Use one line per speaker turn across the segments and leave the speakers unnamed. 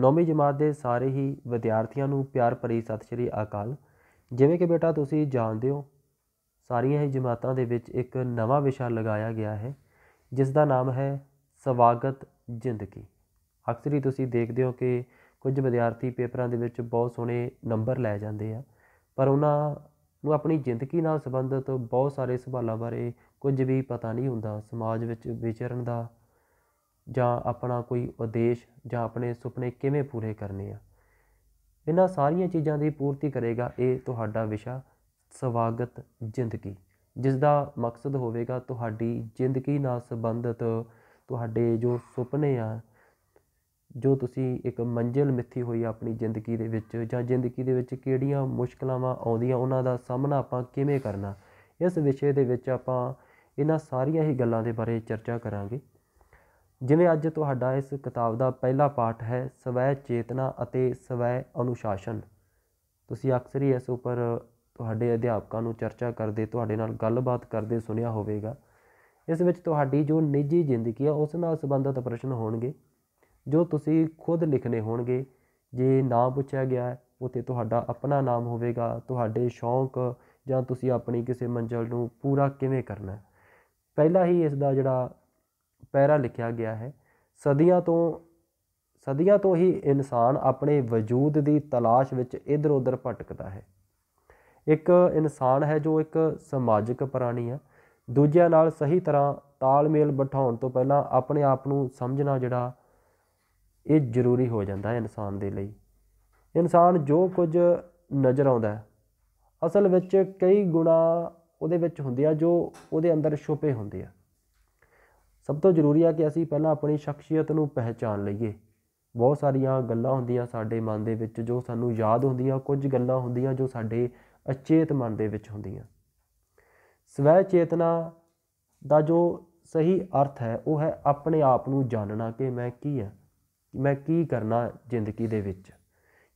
ਨੌਵੀਂ ਜਮਾਤ ਦੇ ਸਾਰੇ ਹੀ ਵਿਦਿਆਰਥੀਆਂ ਨੂੰ ਪਿਆਰ ਭਰੀ ਸਤਿ ਸ਼੍ਰੀ ਅਕਾਲ ਜਿਵੇਂ ਕਿ ਬੇਟਾ ਤੁਸੀਂ ਜਾਣਦੇ ਹੋ ਸਾਰੀਆਂ ਹੀ ਜਮਾਤਾਂ ਦੇ ਵਿੱਚ ਇੱਕ ਨਵਾਂ ਵਿਸ਼ਾ ਲਗਾਇਆ ਗਿਆ ਹੈ ਜਿਸ ਦਾ ਨਾਮ ਹੈ ਸਵਾਗਤ ਜ਼ਿੰਦਗੀ ਅਕਸਰੀ ਤੁਸੀਂ ਦੇਖਦੇ ਹੋ ਕਿ ਕੁਝ ਵਿਦਿਆਰਥੀ ਪੇਪਰਾਂ ਦੇ ਵਿੱਚ ਬਹੁਤ ਸੋਹਣੇ ਨੰਬਰ ਲੈ ਜਾਂਦੇ ਆ ਪਰ ਉਹਨਾਂ ਨੂੰ ਆਪਣੀ ਜ਼ਿੰਦਗੀ ਨਾਲ ਸੰਬੰਧਿਤ ਬਹੁਤ ਸਾਰੇ ਸਵਾਲਾਂ ਬਾਰੇ ਕੁਝ ਵੀ ਪਤਾ ਨਹੀਂ ਹੁੰਦਾ ਸਮਾਜ ਵਿੱਚ ਵਿਚਰਨ ਦਾ ਜਾਂ ਆਪਣਾ ਕੋਈ ਉਦੇਸ਼ ਜਾਂ ਆਪਣੇ ਸੁਪਨੇ ਕਿਵੇਂ ਪੂਰੇ ਕਰਨੇ ਆ ਇਹਨਾਂ ਸਾਰੀਆਂ ਚੀਜ਼ਾਂ ਦੀ ਪੂਰਤੀ ਕਰੇਗਾ ਇਹ ਤੁਹਾਡਾ ਵਿਸ਼ਾ ਸਵਾਗਤ ਜ਼ਿੰਦਗੀ ਜਿਸ ਦਾ ਮਕਸਦ ਹੋਵੇਗਾ ਤੁਹਾਡੀ ਜ਼ਿੰਦਗੀ ਨਾਲ ਸੰਬੰਧਿਤ ਤੁਹਾਡੇ ਜੋ ਸੁਪਨੇ ਆ ਜੋ ਤੁਸੀਂ ਇੱਕ ਮੰਜ਼ਿਲ ਮਿੱਥੀ ਹੋਈ ਆਪਣੀ ਜ਼ਿੰਦਗੀ ਦੇ ਵਿੱਚ ਜਾਂ ਜ਼ਿੰਦਗੀ ਦੇ ਵਿੱਚ ਕਿਹੜੀਆਂ ਮੁਸ਼ਕਲਾਂ ਆਉਂਦੀਆਂ ਉਹਨਾਂ ਦਾ ਸਾਹਮਣਾ ਆਪਾਂ ਕਿਵੇਂ ਕਰਨਾ ਇਸ ਵਿਸ਼ੇ ਦੇ ਵਿੱਚ ਆਪਾਂ ਇਹਨਾਂ ਸਾਰੀਆਂ ਹੀ ਗੱਲਾਂ ਦੇ ਬਾਰੇ ਚਰਚਾ ਕਰਾਂਗੇ ਜਿਵੇਂ ਅੱਜ ਤੁਹਾਡਾ ਇਸ ਕਿਤਾਬ ਦਾ ਪਹਿਲਾ ਪਾਠ ਹੈ ਸਵੈ ਚੇਤਨਾ ਅਤੇ ਸਵੈ ਅਨੁਸ਼ਾਸਨ ਤੁਸੀਂ ਅਕਸਰ ਹੀ ਇਸ ਉੱਪਰ ਤੁਹਾਡੇ ਅਧਿਆਪਕਾਂ ਨੂੰ ਚਰਚਾ ਕਰਦੇ ਤੁਹਾਡੇ ਨਾਲ ਗੱਲਬਾਤ ਕਰਦੇ ਸੁਣਿਆ ਹੋਵੇਗਾ ਇਸ ਵਿੱਚ ਤੁਹਾਡੀ ਜੋ ਨਿੱਜੀ ਜ਼ਿੰਦਗੀ ਆ ਉਸ ਨਾਲ ਸੰਬੰਧਿਤ ਪ੍ਰਸ਼ਨ ਹੋਣਗੇ ਜੋ ਤੁਸੀਂ ਖੁਦ ਲਿਖਨੇ ਹੋਣਗੇ ਜੇ ਨਾਮ ਪੁੱਛਿਆ ਗਿਆ ਉਤੇ ਤੁਹਾਡਾ ਆਪਣਾ ਨਾਮ ਹੋਵੇਗਾ ਤੁਹਾਡੇ ਸ਼ੌਂਕ ਜਾਂ ਤੁਸੀਂ ਆਪਣੀ ਕਿਸੇ ਮੰਜ਼ਲ ਨੂੰ ਪੂਰਾ ਕਿਵੇਂ ਕਰਨਾ ਪਹਿਲਾਂ ਹੀ ਇਸ ਦਾ ਜਿਹੜਾ ਪੈਰਾ ਲਿਖਿਆ ਗਿਆ ਹੈ ਸਦੀਆਂ ਤੋਂ ਸਦੀਆਂ ਤੋਂ ਹੀ ਇਨਸਾਨ ਆਪਣੇ ਵਜੂਦ ਦੀ ਤਲਾਸ਼ ਵਿੱਚ ਇਧਰ ਉਧਰ ਭਟਕਦਾ ਹੈ ਇੱਕ ਇਨਸਾਨ ਹੈ ਜੋ ਇੱਕ ਸਮਾਜਿਕ ਪ੍ਰਾਣੀ ਹੈ ਦੂਜਿਆਂ ਨਾਲ ਸਹੀ ਤਰ੍ਹਾਂ ਤਾਲਮੇਲ ਬਿਠਾਉਣ ਤੋਂ ਪਹਿਲਾਂ ਆਪਣੇ ਆਪ ਨੂੰ ਸਮਝਣਾ ਜਿਹੜਾ ਇਹ ਜ਼ਰੂਰੀ ਹੋ ਜਾਂਦਾ ਹੈ ਇਨਸਾਨ ਦੇ ਲਈ ਇਨਸਾਨ ਜੋ ਕੁਝ ਨਜ਼ਰ ਆਉਂਦਾ ਹੈ ਅਸਲ ਵਿੱਚ ਕਈ ਗੁਣਾ ਉਹਦੇ ਵਿੱਚ ਹੁੰਦੇ ਆ ਜੋ ਉਹਦੇ ਅੰਦਰ ਛੁਪੇ ਹੁੰਦੇ ਆ ਸਭ ਤੋਂ ਜ਼ਰੂਰੀ ਆ ਕਿ ਅਸੀਂ ਪਹਿਲਾਂ ਆਪਣੀ ਸ਼ਖਸੀਅਤ ਨੂੰ ਪਹਿਚਾਨ ਲਈਏ ਬਹੁਤ ਸਾਰੀਆਂ ਗੱਲਾਂ ਹੁੰਦੀਆਂ ਸਾਡੇ ਮਨ ਦੇ ਵਿੱਚ ਜੋ ਸਾਨੂੰ ਯਾਦ ਹੁੰਦੀਆਂ ਕੁਝ ਗੱਲਾਂ ਹੁੰਦੀਆਂ ਜੋ ਸਾਡੇ ਅਚੇਤ ਮਨ ਦੇ ਵਿੱਚ ਹੁੰਦੀਆਂ ਸਵੈ ਚੇਤਨਾ ਦਾ ਜੋ ਸਹੀ ਅਰਥ ਹੈ ਉਹ ਹੈ ਆਪਣੇ ਆਪ ਨੂੰ ਜਾਣਨਾ ਕਿ ਮੈਂ ਕੀ ਹਾਂ ਮੈਂ ਕੀ ਕਰਨਾ ਜ਼ਿੰਦਗੀ ਦੇ ਵਿੱਚ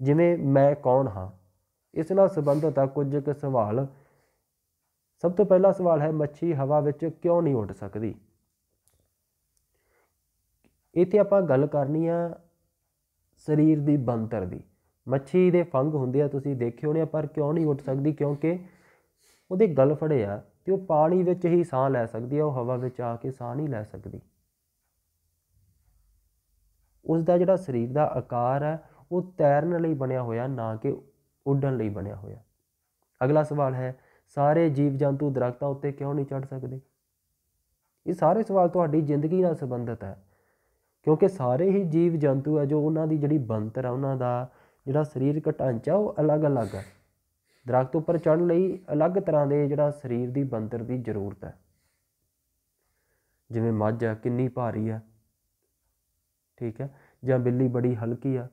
ਜਿਵੇਂ ਮੈਂ ਕੌਣ ਹਾਂ ਇਸ ਨਾਲ ਸੰਬੰਧਤ ਆ ਕੁਝ ਕੁ ਸਵਾਲ ਸਭ ਤੋਂ ਪਹਿਲਾ ਸਵਾਲ ਹੈ ਮੱਛੀ ਹਵਾ ਵਿੱਚ ਕਿਉਂ ਨਹੀਂ ਉੱਡ ਸਕਦੀ ਇੱਥੇ ਆਪਾਂ ਗੱਲ ਕਰਨੀ ਆ ਸਰੀਰ ਦੀ ਬੰਤਰ ਦੀ ਮੱਛੀ ਦੇ ਫੰਗ ਹੁੰਦੇ ਆ ਤੁਸੀਂ ਦੇਖਿਓ ਨੇ ਪਰ ਕਿਉਂ ਨਹੀਂ ਉੱਠ ਸਕਦੀ ਕਿਉਂਕਿ ਉਹਦੇ ਗਲ ਫੜੇ ਆ ਤੇ ਉਹ ਪਾਣੀ ਵਿੱਚ ਹੀ ਸਾਹ ਲੈ ਸਕਦੀ ਆ ਉਹ ਹਵਾ ਵਿੱਚ ਆ ਕੇ ਸਾਹ ਨਹੀਂ ਲੈ ਸਕਦੀ ਉਸ ਦਾ ਜਿਹੜਾ ਸਰੀਰ ਦਾ ਆਕਾਰ ਹੈ ਉਹ ਤੈਰਨ ਲਈ ਬਣਿਆ ਹੋਇਆ ਨਾ ਕਿ ਉੱਡਣ ਲਈ ਬਣਿਆ ਹੋਇਆ ਅਗਲਾ ਸਵਾਲ ਹੈ ਸਾਰੇ ਜੀਵ ਜੰਤੂ ਦਰਖਤਾਂ ਉੱਤੇ ਕਿਉਂ ਨਹੀਂ ਚੜ ਸਕਦੇ ਇਹ ਸਾਰੇ ਸਵਾਲ ਤੁਹਾਡੀ ਜ਼ਿੰਦਗੀ ਨਾਲ ਸੰਬੰਧਿਤ ਹੈ ਕਿਉਂਕਿ ਸਾਰੇ ਹੀ ਜੀਵ ਜੰਤੂ ਆ ਜੋ ਉਹਨਾਂ ਦੀ ਜਿਹੜੀ ਬੰਤਰ ਆ ਉਹਨਾਂ ਦਾ ਜਿਹੜਾ ਸਰੀਰਕ ਢਾਂਚਾ ਉਹ ਅਲੱਗ-ਅਲੱਗ ਆ ਦਰਖਤ ਉੱਪਰ ਚੜ੍ਹਨ ਲਈ ਅਲੱਗ ਤਰ੍ਹਾਂ ਦੇ ਜਿਹੜਾ ਸਰੀਰ ਦੀ ਬੰਤਰ ਦੀ ਜ਼ਰੂਰਤ ਹੈ ਜਿਵੇਂ ਮੱਝ ਆ ਕਿੰਨੀ ਭਾਰੀ ਆ ਠੀਕ ਹੈ ਜਾਂ ਬਿੱਲੀ ਬੜੀ ਹਲਕੀ ਆ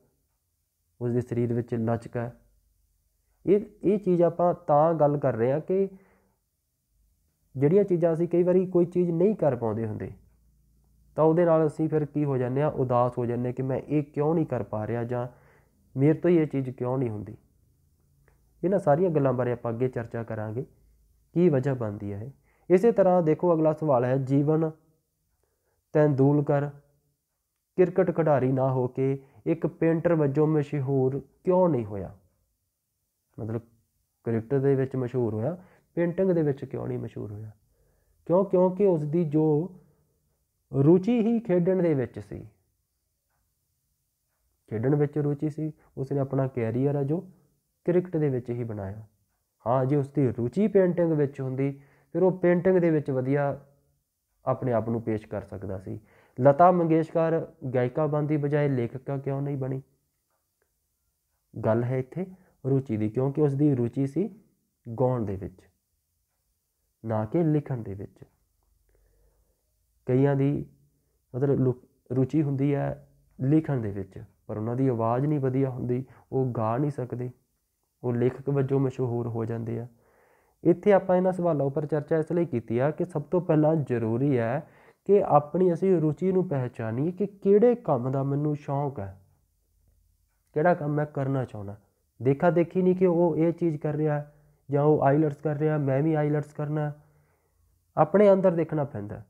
ਉਸ ਦੇ ਸਰੀਰ ਵਿੱਚ ਲਚਕ ਹੈ ਇਹ ਇਹ ਚੀਜ਼ ਆਪਾਂ ਤਾਂ ਗੱਲ ਕਰ ਰਹੇ ਆ ਕਿ ਜਿਹੜੀਆਂ ਚੀਜ਼ਾਂ ਅਸੀਂ ਕਈ ਵਾਰੀ ਕੋਈ ਚੀਜ਼ ਨਹੀਂ ਕਰ ਪਾਉਂਦੇ ਹੁੰਦੇ ਤਾਂ ਉਹਦੇ ਨਾਲ ਅਸੀਂ ਫਿਰ ਕੀ ਹੋ ਜਾਂਦੇ ਆ ਉਦਾਸ ਹੋ ਜਾਂਦੇ ਕਿ ਮੈਂ ਇਹ ਕਿਉਂ ਨਹੀਂ ਕਰ ਪਾ ਰਿਹਾ ਜਾਂ ਮੇਰੇ ਤੋਂ ਇਹ ਚੀਜ਼ ਕਿਉਂ ਨਹੀਂ ਹੁੰਦੀ ਇਹਨਾਂ ਸਾਰੀਆਂ ਗੱਲਾਂ ਬਾਰੇ ਆਪਾਂ ਅੱਗੇ ਚਰਚਾ ਕਰਾਂਗੇ ਕੀ ਵਜ੍ਹਾ ਬਣਦੀ ਹੈ ਇਸੇ ਤਰ੍ਹਾਂ ਦੇਖੋ ਅਗਲਾ ਸਵਾਲ ਹੈ ਜੀਵਨ ਤੈਂਦੂਲਕਰ ਕ੍ਰਿਕਟ ਖਿਡਾਰੀ ਨਾ ਹੋ ਕੇ ਇੱਕ ਪੇਂਟਰ ਵਜੋਂ ਮਸ਼ਹੂਰ ਕਿਉਂ ਨਹੀਂ ਹੋਇਆ ਮਤਲਬ ਕ੍ਰਿਕਟ ਦੇ ਵਿੱਚ ਮਸ਼ਹੂਰ ਹੋਇਆ ਪੇਂਟਿੰਗ ਦੇ ਵਿੱਚ ਕਿਉਂ ਨਹੀਂ ਮਸ਼ਹੂਰ ਹੋਇਆ ਕਿਉਂ ਕਿਉਂਕਿ ਉਸ ਦੀ ਜੋ ਰੁਚੀ ਹੀ ਖੇਡਣ ਦੇ ਵਿੱਚ ਸੀ ਖੇਡਣ ਵਿੱਚ ਰੁਚੀ ਸੀ ਉਸਨੇ ਆਪਣਾ ਕੈਰੀਅਰ ਆ ਜੋ ਕ੍ਰਿਕਟ ਦੇ ਵਿੱਚ ਹੀ ਬਣਾਇਆ ਹਾਂ ਜੇ ਉਸਦੀ ਰੁਚੀ ਪੇਂਟਿੰਗ ਵਿੱਚ ਹੁੰਦੀ ਫਿਰ ਉਹ ਪੇਂਟਿੰਗ ਦੇ ਵਿੱਚ ਵਧੀਆ ਆਪਣੇ ਆਪ ਨੂੰ ਪੇਸ਼ ਕਰ ਸਕਦਾ ਸੀ ਲਤਾ ਮੰਗੇਸ਼ਕਰ ਗਾਇਕਾ ਬੰਦੀ ਬਜਾਏ ਲੇਖਕਾ ਕਿਉਂ ਨਹੀਂ ਬਣੀ ਗੱਲ ਹੈ ਇੱਥੇ ਰੁਚੀ ਦੀ ਕਿਉਂਕਿ ਉਸ ਦੀ ਰੁਚੀ ਸੀ ਗਾਉਣ ਦੇ ਵਿੱਚ ਨਾ ਕਿ ਲਿਖਣ ਦੇ ਵਿੱਚ ਕਈਆਂ ਦੀ ਮਤਲਬ ਰੁਚੀ ਹੁੰਦੀ ਹੈ ਲਿਖਣ ਦੇ ਵਿੱਚ ਪਰ ਉਹਨਾਂ ਦੀ ਆਵਾਜ਼ ਨਹੀਂ ਵਧੀਆ ਹੁੰਦੀ ਉਹ ਗਾ ਨਹੀਂ ਸਕਦੇ ਉਹ ਲੇਖਕ ਵਜੋਂ ਮਸ਼ਹੂਰ ਹੋ ਜਾਂਦੇ ਆ ਇੱਥੇ ਆਪਾਂ ਇਹਨਾਂ ਸਵਾਲਾਂ ਉੱਪਰ ਚਰਚਾ ਇਸ ਲਈ ਕੀਤੀ ਆ ਕਿ ਸਭ ਤੋਂ ਪਹਿਲਾਂ ਜ਼ਰੂਰੀ ਹੈ ਕਿ ਆਪਣੀ ਅਸੀਂ ਰੁਚੀ ਨੂੰ ਪਹਿਚਾਨੀਏ ਕਿ ਕਿਹੜੇ ਕੰਮ ਦਾ ਮੈਨੂੰ ਸ਼ੌਂਕ ਹੈ ਕਿਹੜਾ ਕੰਮ ਮੈਂ ਕਰਨਾ ਚਾਹੁੰਦਾ ਦੇਖਾ ਦੇਖੀ ਨਹੀਂ ਕਿ ਉਹ ਇਹ ਚੀਜ਼ ਕਰ ਰਿਹਾ ਜਾਂ ਉਹ ਆਈਲਟਸ ਕਰ ਰਿਹਾ ਮੈਂ ਵੀ ਆਈਲਟਸ ਕਰਨਾ ਆਪਣੇ ਅੰਦਰ ਦੇਖਣਾ ਪੈਂਦਾ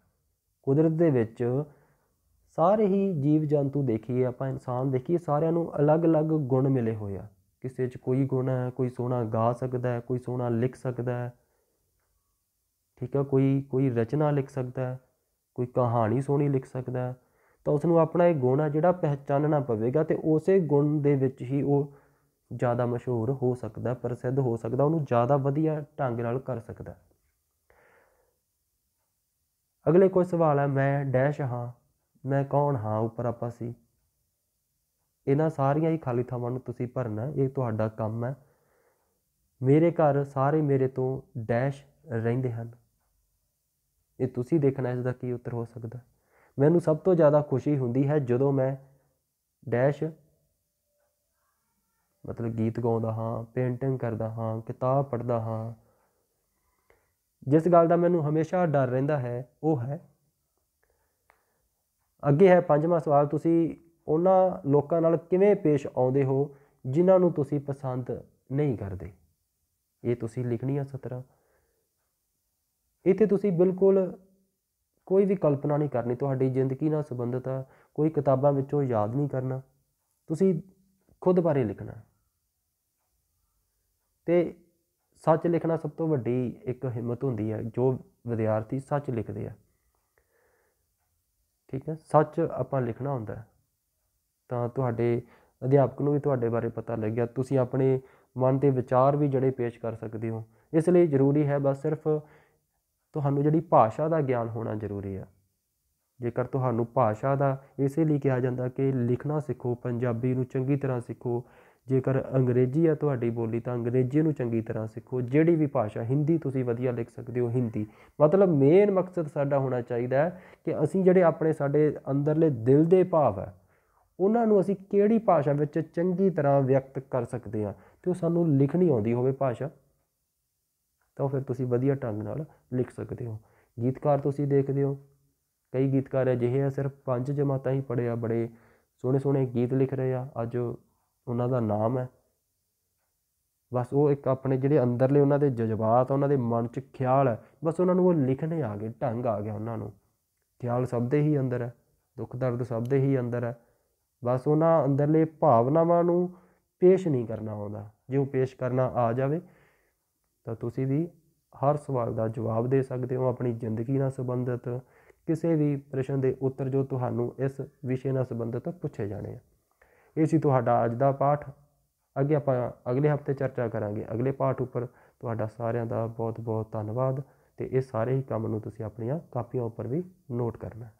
ਕੁਦਰਤ ਦੇ ਵਿੱਚ ਸਾਰੇ ਹੀ ਜੀਵ ਜੰਤੂ ਦੇਖੀਏ ਆਪਾਂ ਇਨਸਾਨ ਦੇਖੀਏ ਸਾਰਿਆਂ ਨੂੰ ਅਲੱਗ-ਅਲੱਗ ਗੁਣ ਮਿਲੇ ਹੋਏ ਆ ਕਿਸੇ 'ਚ ਕੋਈ ਗੁਣ ਹੈ ਕੋਈ ਸੋਹਣਾ ਗਾ ਸਕਦਾ ਹੈ ਕੋਈ ਸੋਹਣਾ ਲਿਖ ਸਕਦਾ ਹੈ ਠੀਕ ਹੈ ਕੋਈ ਕੋਈ ਰਚਨਾ ਲਿਖ ਸਕਦਾ ਹੈ ਕੋਈ ਕਹਾਣੀ ਸੋਹਣੀ ਲਿਖ ਸਕਦਾ ਹੈ ਤਾਂ ਉਸ ਨੂੰ ਆਪਣਾ ਇਹ ਗੁਣ ਆ ਜਿਹੜਾ ਪਹਿਚਾਨਣਾ ਪਵੇਗਾ ਤੇ ਉਸੇ ਗੁਣ ਦੇ ਵਿੱਚ ਹੀ ਉਹ ਜ਼ਿਆਦਾ ਮਸ਼ਹੂਰ ਹੋ ਸਕਦਾ ਪ੍ਰਸਿੱਧ ਹੋ ਸਕਦਾ ਉਹਨੂੰ ਜ਼ਿਆਦਾ ਵਧੀਆ ਢੰਗ ਨਾਲ ਕਰ ਸਕਦਾ ਅਗਲੇ ਕੋਈ ਸਵਾਲ ਹੈ ਮੈਂ ਡੈਸ਼ ਹਾਂ ਮੈਂ ਕੌਣ ਹਾਂ ਉੱਪਰ ਆਪਾਂ ਸੀ ਇਹਨਾਂ ਸਾਰੀਆਂ ਹੀ ਖਾਲੀ ਥਾਵਾਂ ਨੂੰ ਤੁਸੀਂ ਭਰਨਾ ਇਹ ਤੁਹਾਡਾ ਕੰਮ ਹੈ ਮੇਰੇ ਘਰ ਸਾਰੇ ਮੇਰੇ ਤੋਂ ਡੈਸ਼ ਰਹਿੰਦੇ ਹਨ ਇਹ ਤੁਸੀਂ ਦੇਖਣਾ ਇਸ ਦਾ ਕੀ ਉੱਤਰ ਹੋ ਸਕਦਾ ਮੈਨੂੰ ਸਭ ਤੋਂ ਜ਼ਿਆਦਾ ਖੁਸ਼ੀ ਹੁੰਦੀ ਹੈ ਜਦੋਂ ਮੈਂ ਡੈਸ਼ ਮਤਲਬ ਗੀਤ ਗਾਉਂਦਾ ਹਾਂ ਪੇਂਟਿੰਗ ਕਰਦਾ ਹਾਂ ਕਿਤਾਬ ਪੜ੍ਹਦਾ ਹਾਂ ਜਿਸ ਗੱਲ ਦਾ ਮੈਨੂੰ ਹਮੇਸ਼ਾ ਡਰ ਰਹਿੰਦਾ ਹੈ ਉਹ ਹੈ ਅੱਗੇ ਹੈ ਪੰਜਵਾਂ ਸਵਾਲ ਤੁਸੀਂ ਉਹਨਾਂ ਲੋਕਾਂ ਨਾਲ ਕਿਵੇਂ ਪੇਸ਼ ਆਉਂਦੇ ਹੋ ਜਿਨ੍ਹਾਂ ਨੂੰ ਤੁਸੀਂ ਪਸੰਦ ਨਹੀਂ ਕਰਦੇ ਇਹ ਤੁਸੀਂ ਲਿਖਣੀ ਆ 17 ਇੱਥੇ ਤੁਸੀਂ ਬਿਲਕੁਲ ਕੋਈ ਵੀ ਕਲਪਨਾ ਨਹੀਂ ਕਰਨੀ ਤੁਹਾਡੀ ਜ਼ਿੰਦਗੀ ਨਾਲ ਸੰਬੰਧਤ ਕੋਈ ਕਿਤਾਬਾਂ ਵਿੱਚੋਂ ਯਾਦ ਨਹੀਂ ਕਰਨਾ ਤੁਸੀਂ ਖੁਦ ਬਾਰੇ ਲਿਖਣਾ ਤੇ ਸੱਚ ਲਿਖਣਾ ਸਭ ਤੋਂ ਵੱਡੀ ਇੱਕ ਹਿੰਮਤ ਹੁੰਦੀ ਹੈ ਜੋ ਵਿਦਿਆਰਥੀ ਸੱਚ ਲਿਖਦੇ ਆ ਠੀਕ ਹੈ ਸੱਚ ਆਪਾਂ ਲਿਖਣਾ ਹੁੰਦਾ ਹੈ ਤਾਂ ਤੁਹਾਡੇ ਅਧਿਆਪਕ ਨੂੰ ਵੀ ਤੁਹਾਡੇ ਬਾਰੇ ਪਤਾ ਲੱਗ ਗਿਆ ਤੁਸੀਂ ਆਪਣੇ ਮਨ ਦੇ ਵਿਚਾਰ ਵੀ ਜਿਹੜੇ ਪੇਸ਼ ਕਰ ਸਕਦੇ ਹੋ ਇਸ ਲਈ ਜ਼ਰੂਰੀ ਹੈ ਬਸ ਸਿਰਫ ਤੁਹਾਨੂੰ ਜਿਹੜੀ ਭਾਸ਼ਾ ਦਾ ਗਿਆਨ ਹੋਣਾ ਜ਼ਰੂਰੀ ਹੈ ਜੇਕਰ ਤੁਹਾਨੂੰ ਭਾਸ਼ਾ ਦਾ ਇਸੇ ਲਈ ਕਿਹਾ ਜਾਂਦਾ ਕਿ ਲਿਖਣਾ ਸਿੱਖੋ ਪੰਜਾਬੀ ਨੂੰ ਚੰਗੀ ਤਰ੍ਹਾਂ ਸਿੱਖੋ ਜੇਕਰ ਅੰਗਰੇਜ਼ੀ ਆ ਤੁਹਾਡੀ ਬੋਲੀ ਤਾਂ ਅੰਗਰੇਜ਼ੀ ਨੂੰ ਚੰਗੀ ਤਰ੍ਹਾਂ ਸਿੱਖੋ ਜਿਹੜੀ ਵੀ ਭਾਸ਼ਾ ਹਿੰਦੀ ਤੁਸੀਂ ਵਧੀਆ ਲਿਖ ਸਕਦੇ ਹੋ ਹਿੰਦੀ ਮਤਲਬ ਮੇਨ ਮਕਸਦ ਸਾਡਾ ਹੋਣਾ ਚਾਹੀਦਾ ਹੈ ਕਿ ਅਸੀਂ ਜਿਹੜੇ ਆਪਣੇ ਸਾਡੇ ਅੰਦਰਲੇ ਦਿਲ ਦੇ ਭਾਵ ਹੈ ਉਹਨਾਂ ਨੂੰ ਅਸੀਂ ਕਿਹੜੀ ਭਾਸ਼ਾ ਵਿੱਚ ਚੰਗੀ ਤਰ੍ਹਾਂ ਵਿਅਕਤ ਕਰ ਸਕਦੇ ਹਾਂ ਤੇ ਉਹ ਸਾਨੂੰ ਲਿਖਣੀ ਆਉਂਦੀ ਹੋਵੇ ਭਾਸ਼ਾ ਤਾਂ ਫਿਰ ਤੁਸੀਂ ਵਧੀਆ ਢੰਗ ਨਾਲ ਲਿਖ ਸਕਦੇ ਹੋ ਗੀਤਕਾਰ ਤੁਸੀਂ ਦੇਖਦੇ ਹੋ ਕਈ ਗੀਤਕਾਰ ਅਜਿਹੇ ਆ ਸਿਰਫ ਪੰਜ ਜਮਾਤਾਂ ਹੀ ਪੜਿਆ ਬੜੇ ਸੋਹਣੇ ਸੋਹਣੇ ਗੀਤ ਲਿਖ ਰਹੇ ਆ ਅੱਜ ਉਹਨਾਂ ਦਾ ਨਾਮ ਹੈ ਬਸ ਉਹ ਇੱਕ ਆਪਣੇ ਜਿਹੜੇ ਅੰਦਰਲੇ ਉਹਨਾਂ ਦੇ ਜਜ਼ਬਾਤ ਉਹਨਾਂ ਦੇ ਮਨ 'ਚ ਖਿਆਲ ਹੈ ਬਸ ਉਹਨਾਂ ਨੂੰ ਉਹ ਲਿਖਣੇ ਆ ਗਏ ਢੰਗ ਆ ਗਿਆ ਉਹਨਾਂ ਨੂੰ ਖਿਆਲ ਸਭ ਦੇ ਹੀ ਅੰਦਰ ਹੈ ਦੁੱਖ ਦਰਦ ਸਭ ਦੇ ਹੀ ਅੰਦਰ ਹੈ ਬਸ ਉਹਨਾਂ ਅੰਦਰਲੇ ਭਾਵਨਾਵਾਂ ਨੂੰ ਪੇਸ਼ ਨਹੀਂ ਕਰਨਾ ਆਉਂਦਾ ਜੇ ਉਹ ਪੇਸ਼ ਕਰਨਾ ਆ ਜਾਵੇ ਤਾਂ ਤੁਸੀਂ ਵੀ ਹਰ ਸਵਾਲ ਦਾ ਜਵਾਬ ਦੇ ਸਕਦੇ ਹੋ ਆਪਣੀ ਜ਼ਿੰਦਗੀ ਨਾਲ ਸੰਬੰਧਿਤ ਕਿਸੇ ਵੀ ਪ੍ਰਸ਼ਨ ਦੇ ਉੱਤਰ ਜੋ ਤੁਹਾਨੂੰ ਇਸ ਵਿਸ਼ੇ ਨਾਲ ਸੰਬੰਧਿਤ ਪੁੱਛੇ ਜਾਣੇ ਆ ਇਹ ਸੀ ਤੁਹਾਡਾ ਅੱਜ ਦਾ ਪਾਠ ਅੱਗੇ ਆਪਾਂ ਅਗਲੇ ਹਫਤੇ ਚਰਚਾ ਕਰਾਂਗੇ ਅਗਲੇ ਪਾਠ ਉੱਪਰ ਤੁਹਾਡਾ ਸਾਰਿਆਂ ਦਾ ਬਹੁਤ ਬਹੁਤ ਧੰਨਵਾਦ ਤੇ ਇਹ ਸਾਰੇ ਹੀ ਕੰਮ ਨੂੰ ਤੁਸੀਂ ਆਪਣੀਆਂ ਕਾਪੀਆਂ ਉੱਪਰ ਵੀ ਨੋਟ ਕਰਨਾ